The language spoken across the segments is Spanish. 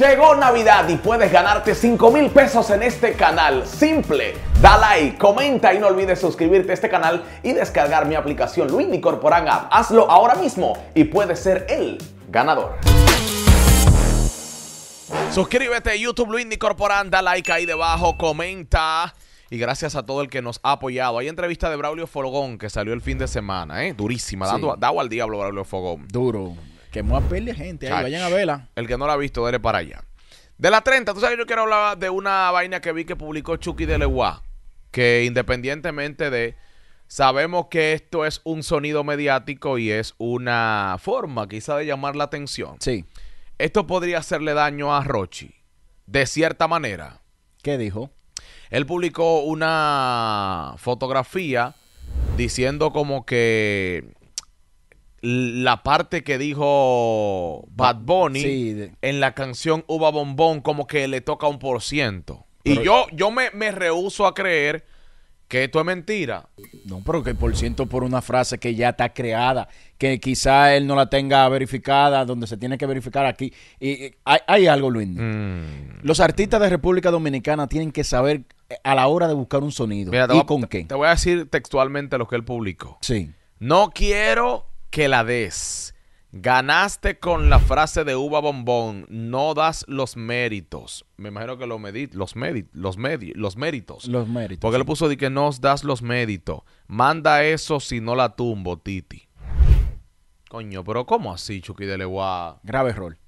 Llegó Navidad y puedes ganarte 5 mil pesos en este canal. Simple, da like, comenta y no olvides suscribirte a este canal y descargar mi aplicación Luis Corporan App. Hazlo ahora mismo y puedes ser el ganador. Suscríbete a YouTube Luis Corporan, da like ahí debajo, comenta. Y gracias a todo el que nos ha apoyado. Hay entrevista de Braulio Fogón que salió el fin de semana, ¿eh? Durísima, dado al diablo Braulio Fogón. Duro. Que a peli gente. vayan a verla. El que no la ha visto, dele para allá. De la 30, tú sabes, yo quiero hablar de una vaina que vi que publicó Chucky de Que independientemente de. Sabemos que esto es un sonido mediático y es una forma quizá de llamar la atención. Sí. Esto podría hacerle daño a Rochi, de cierta manera. ¿Qué dijo? Él publicó una fotografía diciendo como que la parte que dijo Bad Bunny en la canción Uva Bombón como que le toca un por ciento. Y yo, yo me, me rehuso a creer que esto es mentira. No, pero que por ciento por una frase que ya está creada, que quizá él no la tenga verificada, donde se tiene que verificar aquí. Y, hay, algo, Luis. Mm. Los artistas de República Dominicana tienen que saber eh, a la hora de buscar un sonido. y con qué. Te voy a decir textualmente lo que él publicó. Sí. No quiero que la des. Ganaste con la frase de uva bombón, no das los méritos. Me imagino que lo medit, los, medit, los, los méritos. Los méritos. Porque le puso de que no das los méritos. Manda eso si no la tumbo, Titi. Coño, pero ¿cómo así, Chucky de Grave error.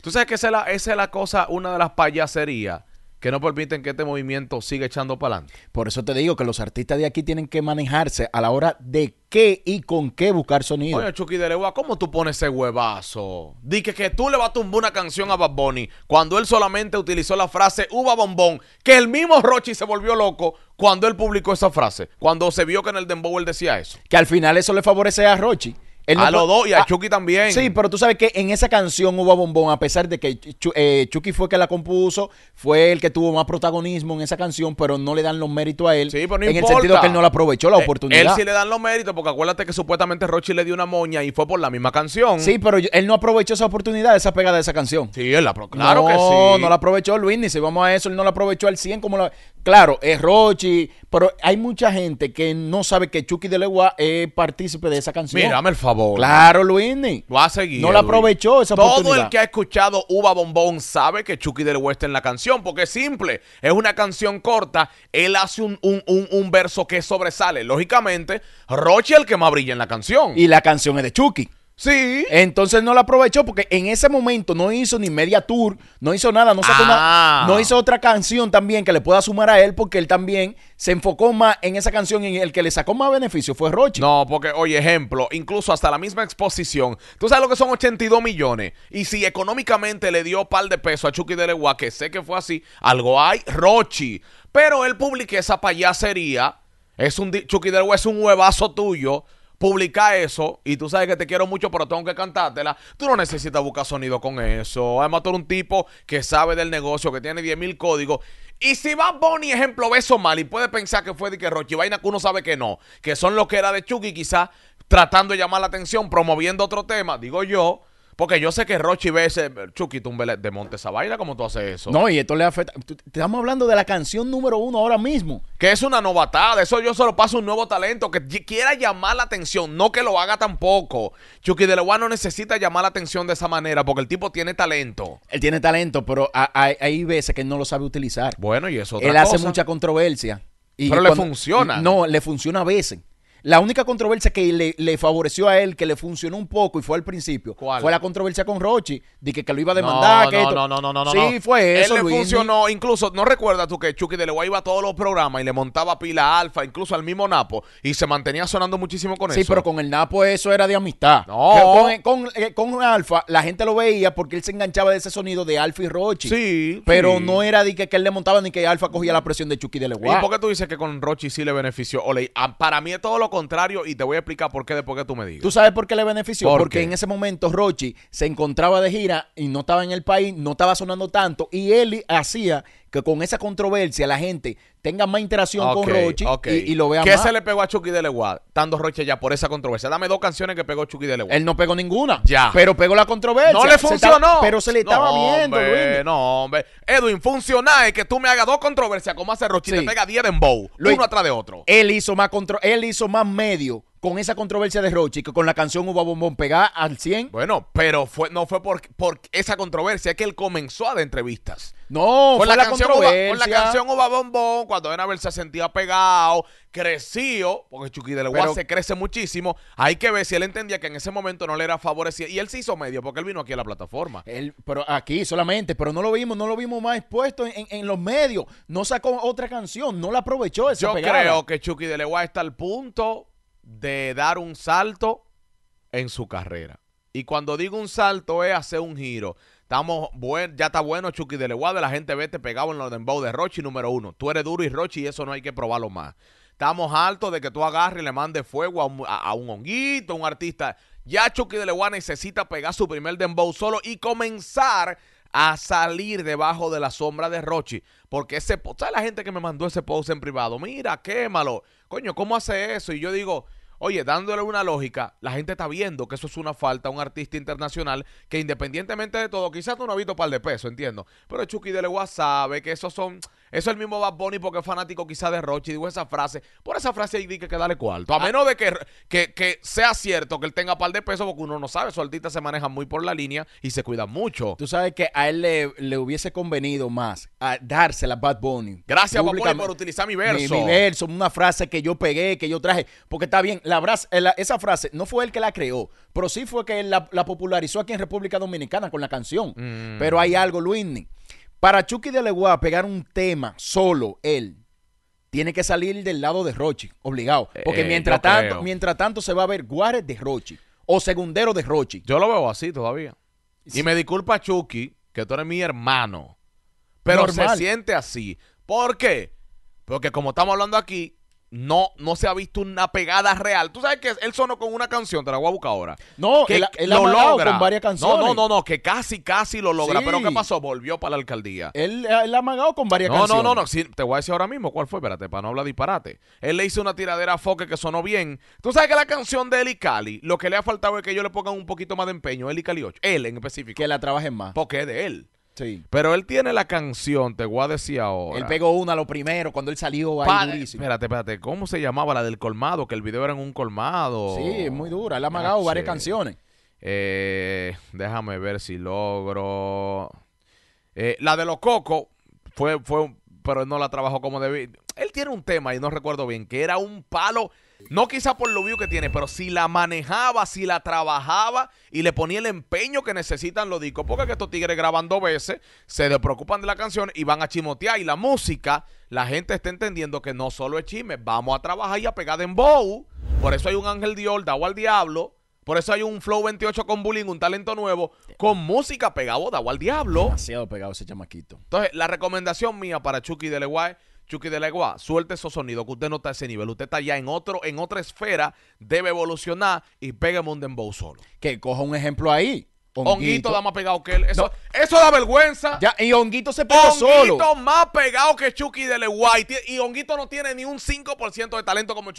Tú sabes que es, la, esa es la cosa, una de las payaserías que no permiten que este movimiento siga echando para adelante. Por eso te digo que los artistas de aquí tienen que manejarse a la hora de qué y con qué buscar sonido. Oye, Chucky de ¿cómo tú pones ese huevazo? Dije que, tú le vas a tumbar una canción a Bad Bunny cuando él solamente utilizó la frase uva bombón, que el mismo Rochi se volvió loco cuando él publicó esa frase, cuando se vio que en el Dembow él decía eso. Que al final eso le favorece a Rochi a los dos y a, ah, Chucky también. Sí, pero tú sabes que en esa canción hubo Bombón, a pesar de que eh, Chucky fue el que la compuso, fue el que tuvo más protagonismo en esa canción, pero no le dan los méritos a él. Sí, pero no en el sentido que él no la aprovechó la eh, oportunidad. Él sí le dan los méritos, porque acuérdate que supuestamente Rochi le dio una moña y fue por la misma canción. Sí, pero él no aprovechó esa oportunidad, esa pegada de esa canción. Sí, él la aprovechó. Claro que sí. No, la aprovechó Luis, ni si vamos a eso, él no la aprovechó al 100 como la, Claro, es Rochi, pero hay mucha gente que no sabe que Chucky de es partícipe de esa canción. Mírame el favor. Claro, Luini. Lo a seguir. No la aprovechó esa oportunidad. Todo el que ha escuchado Uva Bombón sabe que Chucky de está en la canción, porque es simple. Es una canción corta. Él hace un, un, un, un verso que sobresale. Lógicamente, Rochi es el que más brilla en la canción. Y la canción es de Chucky. Sí. Entonces no la aprovechó porque en ese momento no hizo ni media tour, no hizo nada, no, ah. no hizo otra canción también que le pueda sumar a él porque él también se enfocó más en esa canción y el que le sacó más beneficio fue Rochi No, porque, oye, ejemplo, incluso hasta la misma exposición, tú sabes lo que son 82 millones y si económicamente le dio par de peso a Chucky de que sé que fue así, algo hay, Rochi. Pero él publicó esa payasería, es un, Chucky de es un huevazo tuyo publica eso y tú sabes que te quiero mucho, pero tengo que cantártela, tú no necesitas buscar sonido con eso. Además, tú eres un tipo que sabe del negocio, que tiene 10 mil códigos. Y si va Bonnie, ejemplo, beso mal y puede pensar que fue de que Rochi Vaina, que uno sabe que no, que son los que era de Chucky, quizás tratando de llamar la atención, promoviendo otro tema, digo yo porque yo sé que Rochi ve ese Chucky Tumbele de monte vaina, como tú haces eso? No, y esto le afecta. estamos hablando de la canción número uno ahora mismo. Que es una novatada. Eso yo solo paso un nuevo talento que quiera llamar la atención, no que lo haga tampoco. Chucky de Leguá no necesita llamar la atención de esa manera porque el tipo tiene talento. Él tiene talento, pero hay, veces que no lo sabe utilizar. Bueno, y eso Él hace mucha controversia. Y pero le funciona. No, le funciona a veces. La única controversia que le, favoreció a él, que le funcionó un poco y fue al principio, fue la controversia con Rochi, de que, lo iba a demandar. No, no, no, no, no, Sí, fue eso. Él le funcionó, incluso, ¿no recuerdas tú que Chucky de iba a todos los programas y le montaba pila alfa, incluso al mismo Napo, y se mantenía sonando muchísimo con eso? Sí, pero con el Napo eso era de amistad. No. Con, eh, eh, con, Alfa, la gente lo veía porque él se enganchaba de ese sonido de Alfa y Rochi. Sí. Pero no era de que, él le montaba ni que Alfa cogía la presión de Chucky de Le ¿Y por qué tú dices que con Rochi sí le benefició? Ole, para mí es todo lo contrario y te voy a explicar por qué después que tú me digas. ¿Tú sabes por qué le benefició? Porque en ese momento Rochi se encontraba de gira y no estaba en el país, no estaba sonando tanto y él hacía que con esa controversia la gente tenga más interacción con Rochi y, lo vea ¿Qué se le pegó a Chucky de Estando Tanto Roche ya por esa controversia. Dame dos canciones que pegó Chucky de Él no pegó ninguna. Ya. Pero pegó la controversia. No le funcionó. pero se le estaba viendo, Luis. No, hombre. Edwin, funciona es que tú me hagas dos controversias como hace Rochi. Te pega 10 de Bow, uno atrás de otro. Él hizo más él hizo más medio con esa controversia de Rochi, que con la canción Uva Bombón pegada al 100. Bueno, pero fue, no fue por, esa controversia, es que él comenzó a dar entrevistas. No, fue la, canción controversia. con la canción Uva Bombón, cuando Anabel se sentía pegado, creció, porque Chucky de se crece muchísimo. Hay que ver si él entendía que en ese momento no le era favorecido. Y él se hizo medio, porque él vino aquí a la plataforma. Él, pero aquí solamente, pero no lo vimos, no lo vimos más expuesto en, los medios. No sacó otra canción, no la aprovechó. Esa Yo creo que Chucky de está al punto de dar un salto en su carrera. Y cuando digo un salto es hacer un giro. Estamos buen, ya está bueno Chucky de la gente vete pegado en los dembow de Rochi número uno. Tú eres duro y Rochi y eso no hay que probarlo más. Estamos altos... de que tú agarres y le mandes fuego a un, honguito, a un artista. Ya Chucky de necesita pegar su primer dembow solo y comenzar a salir debajo de la sombra de Rochi. Porque ese, ¿sabes la gente que me mandó ese post en privado? Mira, quémalo. Coño, ¿cómo hace eso? Y yo digo, Oye, dándole una lógica, la gente está viendo que eso es una falta a un artista internacional que independientemente de todo, quizás tú no has visto un par de pesos, entiendo, pero Chucky de Legua sabe que esos son eso es el mismo Bad Bunny porque es fanático quizás de y Digo esa frase. Por esa frase ahí que, que dale cuarto. A ah. menos de que, que, sea cierto que él tenga par de pesos porque uno no sabe. Su artista se maneja muy por la línea y se cuida mucho. Tú sabes que a él le, hubiese convenido más a la Bad Bunny. Gracias, Bad Bunny, por utilizar mi verso. Mi, verso, una frase que yo pegué, que yo traje. Porque está bien, la, eh, esa frase no fue él que la creó, pero sí fue que él la, popularizó aquí en República Dominicana con la canción. Mm. Pero hay algo, Luis para Chucky de Leguá pegar un tema solo, él, tiene que salir del lado de Rochi, obligado. Eh, Porque eh, mientras, tanto, mientras tanto se va a ver Guares de Rochi o segundero de Rochi. Yo lo veo así todavía. Y me disculpa Chucky, que tú eres mi hermano, pero se siente así. ¿Por qué? Porque como estamos hablando aquí, no, no se ha visto una pegada real. Tú sabes que él sonó con una canción, te la voy a buscar ahora. No, él, ha logra. con varias canciones. No, no, no, que casi, casi lo logra. Pero ¿qué pasó? Volvió para la alcaldía. Él, él ha amagado con varias canciones. No, no, no, te voy a decir ahora mismo cuál fue, espérate, para no hablar disparate. Él le hizo una tiradera a Foque que sonó bien. Tú sabes que la canción de él Cali, lo que le ha faltado es que yo le pongan un poquito más de empeño, él Cali 8. Él en específico. Que la trabajen más. Porque es de él. Pero él tiene la canción, te voy a decir ahora. Él pegó una lo primero cuando él salió ahí Espérate, espérate, ¿cómo se llamaba la del colmado? Que el video era en un colmado. Sí, es muy dura. Él ha magado varias canciones. Eh, déjame ver si logro. Eh, la de los cocos fue, fue pero él no la trabajó como debía. Él tiene un tema, y no recuerdo bien, que era un palo, no quizá por lo view que tiene, pero si la manejaba, si la trabajaba y le ponía el empeño que necesitan los discos, porque estos tigres graban dos veces, se preocupan de la canción y van a chimotear. Y la música, la gente está entendiendo que no solo es chisme, vamos a trabajar y a pegar en bow. Por eso hay un ángel Dios, dado al diablo por eso hay un Flow 28 con Bullying, un talento nuevo, con música pegado, da al diablo. Demasiado pegado ese chamaquito. Entonces, la recomendación mía para Chucky de Chucky de Leguay, suelte esos sonidos, que usted no está a ese nivel. Usted está ya en otro, en otra esfera, debe evolucionar y pegue un dembow solo. Que coja un ejemplo ahí. Honguito. da más pegado que él. Eso, eso da vergüenza. y Honguito se pegó solo. Honguito más pegado que Chucky de Leguay. Y Honguito no tiene ni un 5% de talento como Chucky de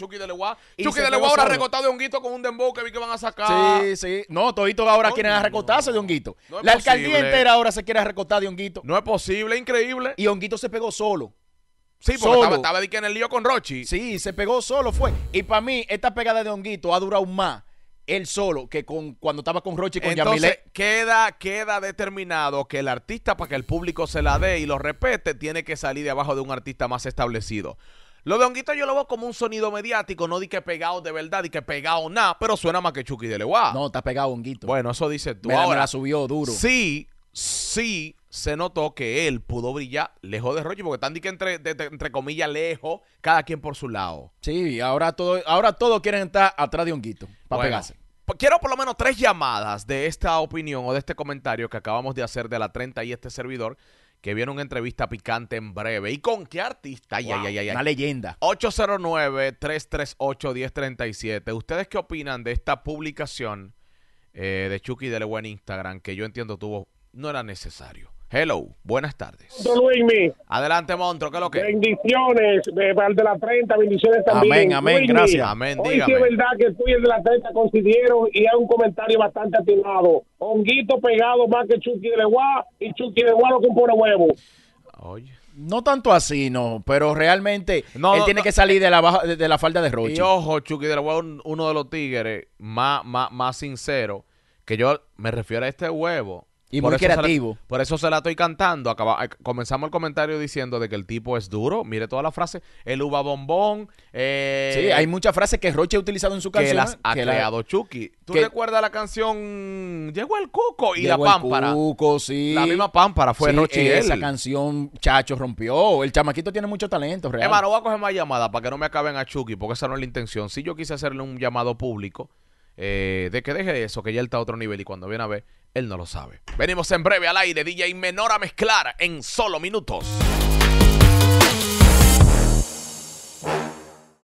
Chucky de Leguay ahora recotado de Honguito con un dembow que vi que van a sacar. Sí, sí. No, toditos ahora quieren no, de Honguito. La alcaldía entera ahora se quiere recortar de Honguito. No es posible, increíble. Y Honguito se pegó solo. Sí, porque estaba, estaba en el lío con Rochi. Sí, se pegó solo, fue. Y para mí, esta pegada de Honguito ha durado más él solo que con cuando estaba con Roche y con Entonces, Queda, queda determinado que el artista, para que el público se la dé y lo respete, tiene que salir de abajo de un artista más establecido. Lo de Honguito yo lo veo como un sonido mediático, no di que pegado de verdad, di que pegado nada, pero suena más que Chucky de Leguá. No, está pegado Honguito. Bueno, eso dice tú. Ahora, subió duro. Sí, sí, se notó que él pudo brillar lejos de Rochi, porque están que entre, entre comillas lejos, cada quien por su lado. Sí, ahora todo, ahora todos quieren estar atrás de Honguito para pegarse quiero por lo menos tres llamadas de esta opinión o de este comentario que acabamos de hacer de la 30 y este servidor que viene una entrevista picante en breve. ¿Y con qué artista? Ay, ay, una leyenda. 809-338-1037. ¿Ustedes qué opinan de esta publicación eh, de Chucky Deleu en Instagram que yo entiendo tuvo no era necesario? Hello, buenas tardes. Luismi. Adelante, Montro, ¿qué es lo que? Bendiciones, al de la 30, bendiciones también. Amén, amén, gracias. Amén, Hoy dígame. sí es verdad que tú y el de la 30 coincidieron y hay un comentario bastante atinado. Honguito pegado más que Chucky de Leguá y Chucky de Leguá lo compone huevo. Oye. No tanto así, no, pero realmente él tiene que salir de la, de, la falda de Roche. Y ojo, Chucky de Leguá, uno de los tigres más, más, más sincero, que yo me refiero a este huevo y por muy creativo. por eso se la estoy cantando. Eh, comenzamos el comentario diciendo de que el tipo es duro. Mire toda la frase. El uva bombón. Eh, sí, hay muchas frases que Roche ha utilizado en su canción. Que las ¿eh? ha creado Chucky. ¿Tú recuerdas la canción Llegó el Cuco y la Pámpara? El cuco, sí. La misma Pámpara fue Roche y Esa canción, Chacho, rompió. El chamaquito tiene mucho talento, real. Hermano, voy a coger más llamadas para que no me acaben a Chucky, porque esa no es la intención. Si yo quise hacerle un llamado público de que deje eso, que ya él está a otro nivel y cuando viene a ver él no lo sabe. Venimos en breve al aire, DJ Menor a mezclar en solo minutos.